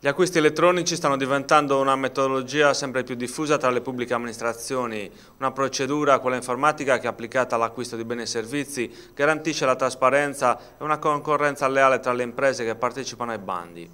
Gli acquisti elettronici stanno diventando una metodologia sempre più diffusa tra le pubbliche amministrazioni, una procedura, quella informatica, che applicata all'acquisto di beni e servizi garantisce la trasparenza e una concorrenza leale tra le imprese che partecipano ai bandi.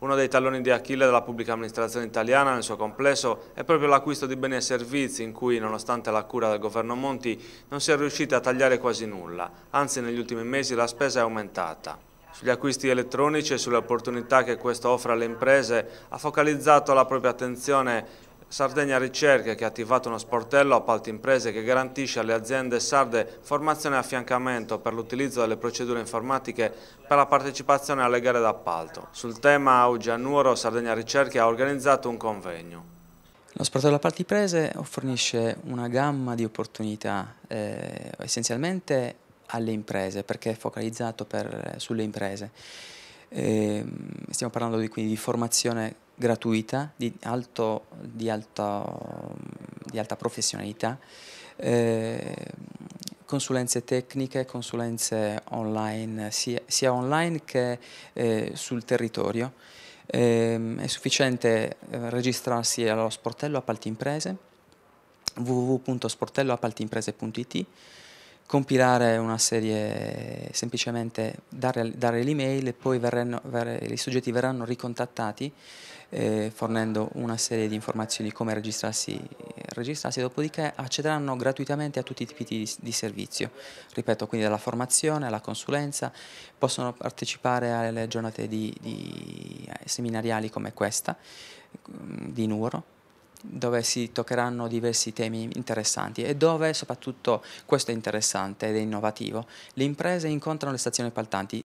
Uno dei talloni di Achille della pubblica amministrazione italiana nel suo complesso è proprio l'acquisto di beni e servizi in cui, nonostante la cura del governo Monti, non si è riuscita a tagliare quasi nulla, anzi negli ultimi mesi la spesa è aumentata. Sugli acquisti elettronici e sulle opportunità che questo offre alle imprese ha focalizzato la propria attenzione Sardegna Ricerche che ha attivato uno sportello appalti imprese che garantisce alle aziende sarde formazione e affiancamento per l'utilizzo delle procedure informatiche per la partecipazione alle gare d'appalto. Sul tema oggi a Nuoro Sardegna Ricerche ha organizzato un convegno. Lo sportello appalti imprese fornisce una gamma di opportunità eh, essenzialmente alle imprese, perché è focalizzato per, sulle imprese. E ehm, stiamo parlando di, quindi di formazione gratuita, di, alto, di, alto, di alta professionalità, eh, consulenze tecniche, consulenze online, sia, sia online che eh, sul territorio. Eh, è sufficiente eh, registrarsi allo sportello appalti imprese www.sportelloappaltiimprese.it compilare una serie, semplicemente dare, dare l'email e poi verranno, ver, i soggetti verranno ricontattati eh, fornendo una serie di informazioni come registrarsi, registrarsi, dopodiché accederanno gratuitamente a tutti i tipi di, di servizio, ripeto quindi dalla formazione alla consulenza, possono partecipare alle giornate di, di, eh, seminariali come questa mm, di Nuro, dove si toccheranno diversi temi interessanti e dove soprattutto questo è interessante ed è innovativo. Le imprese incontrano le stazioni appaltanti.